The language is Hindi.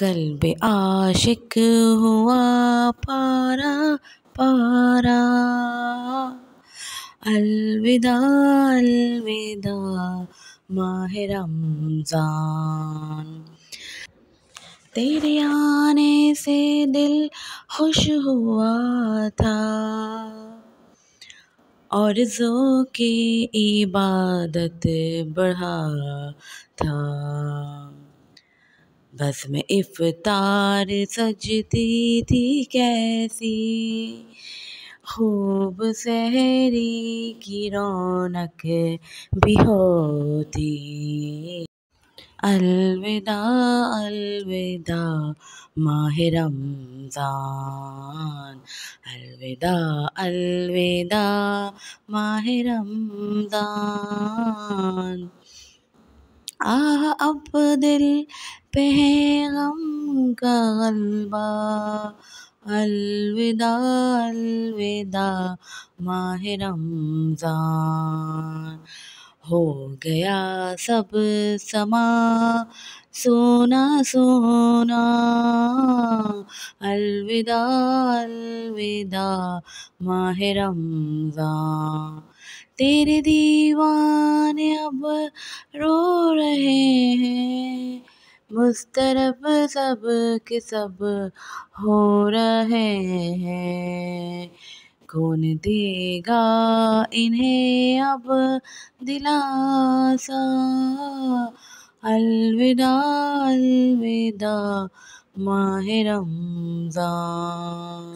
कल्ब आशिक हुआ पारा पारा अलविदा अलविदा माह रमज़ान तेरे आने से दिल खुश हुआ था और जो की इबादत बढ़ा था बस में इफ्तार सजती थी कैसी खूब सहरी की रौनक भी होती अलविदा अलविदा माह रमज़ान अलविदा अलविदा माह रमज़ान आह अब दिल पे गम का गलबा अलविदा अलविदा माह रमज़ान हो गया सब समा सोना सोना अलविदा अलविदा माह रमज़ान तेरे दीवाने अब रो रहे हैं मुस्तरब सब के सब हो रहे हैं कौन देगा इन्हें अब दिलासा अलविदा अलविदा माह रमज़ान